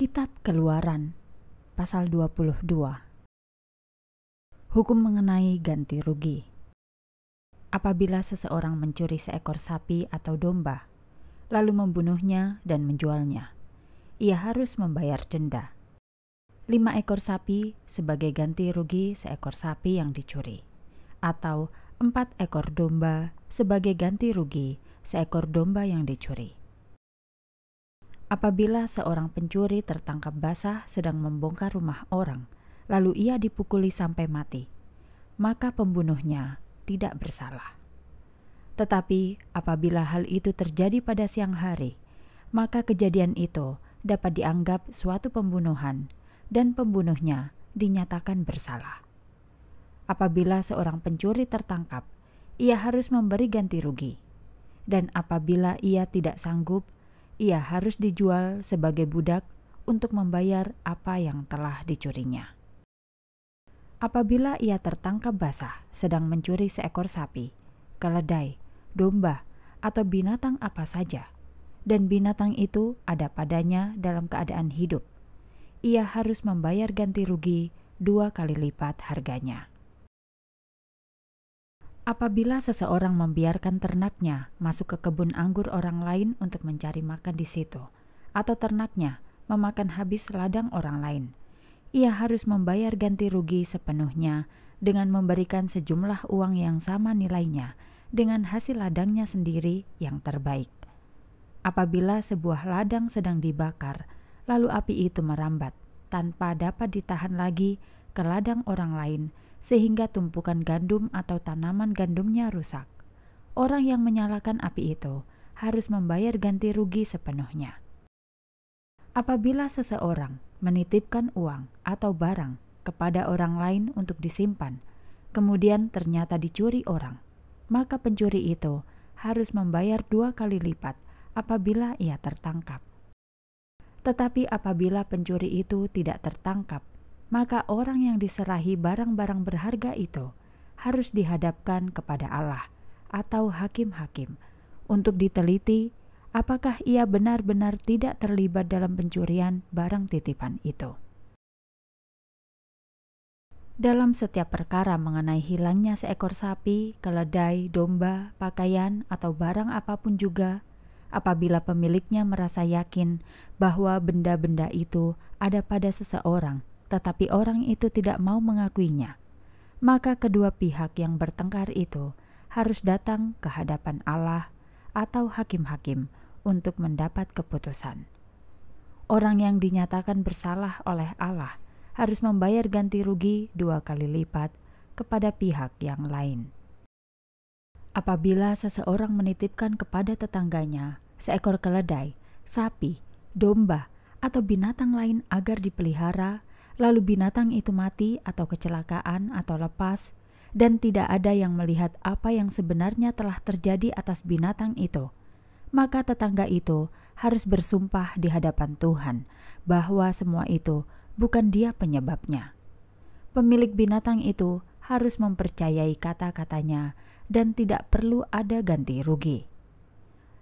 Kitab Keluaran pasal 22 Hukum mengenai ganti rugi Apabila seseorang mencuri seekor sapi atau domba, lalu membunuhnya dan menjualnya, ia harus membayar denda. Lima ekor sapi sebagai ganti rugi seekor sapi yang dicuri, atau empat ekor domba sebagai ganti rugi seekor domba yang dicuri Apabila seorang pencuri tertangkap basah sedang membongkar rumah orang, lalu ia dipukuli sampai mati, maka pembunuhnya tidak bersalah. Tetapi apabila hal itu terjadi pada siang hari, maka kejadian itu dapat dianggap suatu pembunuhan dan pembunuhnya dinyatakan bersalah. Apabila seorang pencuri tertangkap, ia harus memberi ganti rugi. Dan apabila ia tidak sanggup, ia harus dijual sebagai budak untuk membayar apa yang telah dicurinya. Apabila ia tertangkap basah sedang mencuri seekor sapi, keledai, domba, atau binatang apa saja, dan binatang itu ada padanya dalam keadaan hidup, ia harus membayar ganti rugi dua kali lipat harganya. Apabila seseorang membiarkan ternaknya masuk ke kebun anggur orang lain untuk mencari makan di situ, atau ternaknya memakan habis ladang orang lain, ia harus membayar ganti rugi sepenuhnya dengan memberikan sejumlah uang yang sama nilainya dengan hasil ladangnya sendiri yang terbaik. Apabila sebuah ladang sedang dibakar, lalu api itu merambat tanpa dapat ditahan lagi, ke ladang orang lain, sehingga tumpukan gandum atau tanaman gandumnya rusak. Orang yang menyalakan api itu harus membayar ganti rugi sepenuhnya. Apabila seseorang menitipkan uang atau barang kepada orang lain untuk disimpan, kemudian ternyata dicuri orang, maka pencuri itu harus membayar dua kali lipat apabila ia tertangkap. Tetapi apabila pencuri itu tidak tertangkap maka orang yang diserahi barang-barang berharga itu harus dihadapkan kepada Allah atau hakim-hakim untuk diteliti apakah ia benar-benar tidak terlibat dalam pencurian barang titipan itu. Dalam setiap perkara mengenai hilangnya seekor sapi, keledai, domba, pakaian, atau barang apapun juga, apabila pemiliknya merasa yakin bahwa benda-benda itu ada pada seseorang tetapi orang itu tidak mau mengakuinya. Maka kedua pihak yang bertengkar itu harus datang ke hadapan Allah atau hakim-hakim untuk mendapat keputusan. Orang yang dinyatakan bersalah oleh Allah harus membayar ganti rugi dua kali lipat kepada pihak yang lain. Apabila seseorang menitipkan kepada tetangganya seekor keledai, sapi, domba, atau binatang lain agar dipelihara lalu binatang itu mati atau kecelakaan atau lepas, dan tidak ada yang melihat apa yang sebenarnya telah terjadi atas binatang itu, maka tetangga itu harus bersumpah di hadapan Tuhan bahwa semua itu bukan dia penyebabnya. Pemilik binatang itu harus mempercayai kata-katanya dan tidak perlu ada ganti rugi.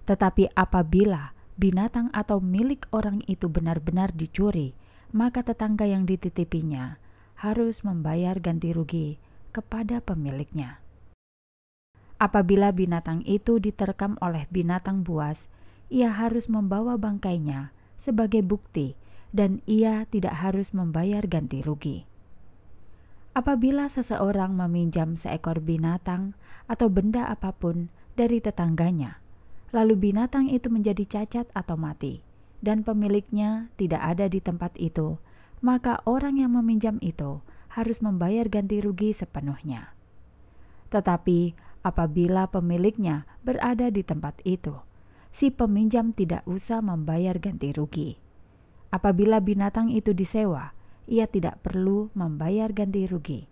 Tetapi apabila binatang atau milik orang itu benar-benar dicuri, maka tetangga yang dititipinya harus membayar ganti rugi kepada pemiliknya. Apabila binatang itu diterkam oleh binatang buas, ia harus membawa bangkainya sebagai bukti dan ia tidak harus membayar ganti rugi. Apabila seseorang meminjam seekor binatang atau benda apapun dari tetangganya, lalu binatang itu menjadi cacat atau mati, dan pemiliknya tidak ada di tempat itu, maka orang yang meminjam itu harus membayar ganti rugi sepenuhnya. Tetapi apabila pemiliknya berada di tempat itu, si peminjam tidak usah membayar ganti rugi. Apabila binatang itu disewa, ia tidak perlu membayar ganti rugi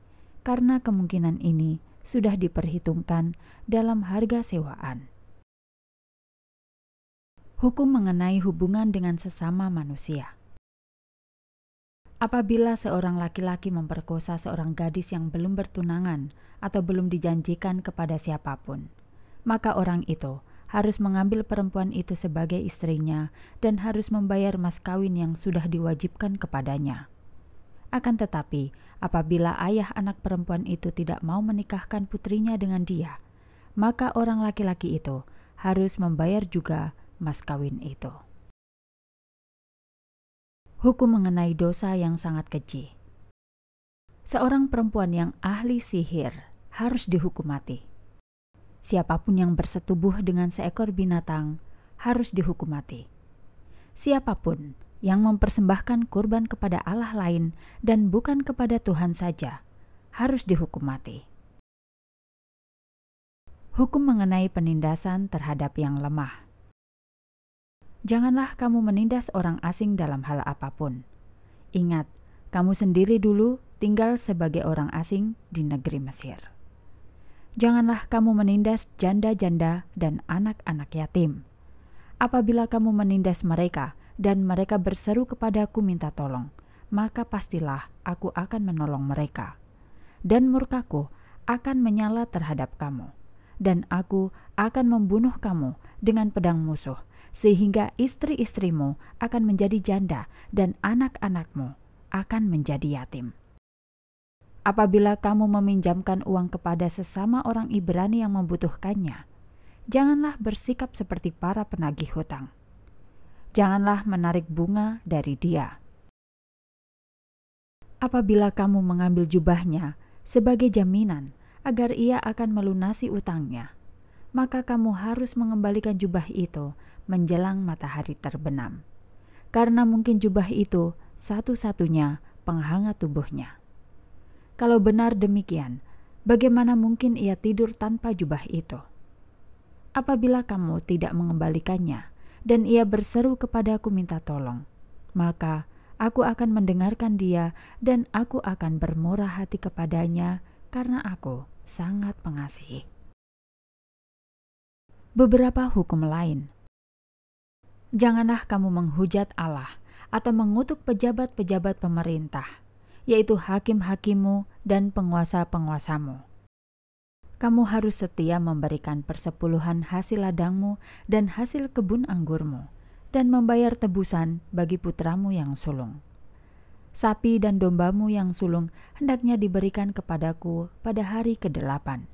karena kemungkinan ini sudah diperhitungkan dalam harga sewaan hukum mengenai hubungan dengan sesama manusia. Apabila seorang laki-laki memperkosa seorang gadis yang belum bertunangan atau belum dijanjikan kepada siapapun, maka orang itu harus mengambil perempuan itu sebagai istrinya dan harus membayar mas kawin yang sudah diwajibkan kepadanya. Akan tetapi, apabila ayah anak perempuan itu tidak mau menikahkan putrinya dengan dia, maka orang laki-laki itu harus membayar juga mas kawin itu. Hukum mengenai dosa yang sangat keji. Seorang perempuan yang ahli sihir harus dihukum mati. Siapapun yang bersetubuh dengan seekor binatang harus dihukum mati. Siapapun yang mempersembahkan kurban kepada Allah lain dan bukan kepada Tuhan saja harus dihukum mati. Hukum mengenai penindasan terhadap yang lemah. Janganlah kamu menindas orang asing dalam hal apapun. Ingat, kamu sendiri dulu tinggal sebagai orang asing di negeri Mesir. Janganlah kamu menindas janda-janda dan anak-anak yatim. Apabila kamu menindas mereka dan mereka berseru kepadaku minta tolong, maka pastilah aku akan menolong mereka. Dan murkaku akan menyala terhadap kamu, dan aku akan membunuh kamu dengan pedang musuh sehingga istri-istrimu akan menjadi janda dan anak-anakmu akan menjadi yatim. Apabila kamu meminjamkan uang kepada sesama orang Ibrani yang membutuhkannya, janganlah bersikap seperti para penagih hutang. Janganlah menarik bunga dari dia. Apabila kamu mengambil jubahnya sebagai jaminan agar ia akan melunasi utangnya, maka kamu harus mengembalikan jubah itu menjelang matahari terbenam. Karena mungkin jubah itu satu-satunya penghangat tubuhnya. Kalau benar demikian, bagaimana mungkin ia tidur tanpa jubah itu? Apabila kamu tidak mengembalikannya dan ia berseru kepada aku minta tolong, maka aku akan mendengarkan dia dan aku akan bermurah hati kepadanya karena aku sangat mengasihi beberapa hukum lain. Janganlah kamu menghujat Allah atau mengutuk pejabat-pejabat pemerintah, yaitu hakim-hakimu dan penguasa-penguasamu. Kamu harus setia memberikan persepuluhan hasil ladangmu dan hasil kebun anggurmu, dan membayar tebusan bagi putramu yang sulung. Sapi dan dombamu yang sulung hendaknya diberikan kepadaku pada hari kedelapan,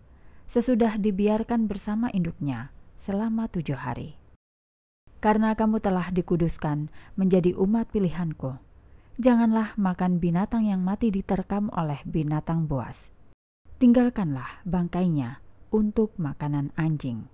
sesudah dibiarkan bersama induknya, selama tujuh hari. Karena kamu telah dikuduskan menjadi umat pilihanku, janganlah makan binatang yang mati diterkam oleh binatang buas. Tinggalkanlah bangkainya untuk makanan anjing.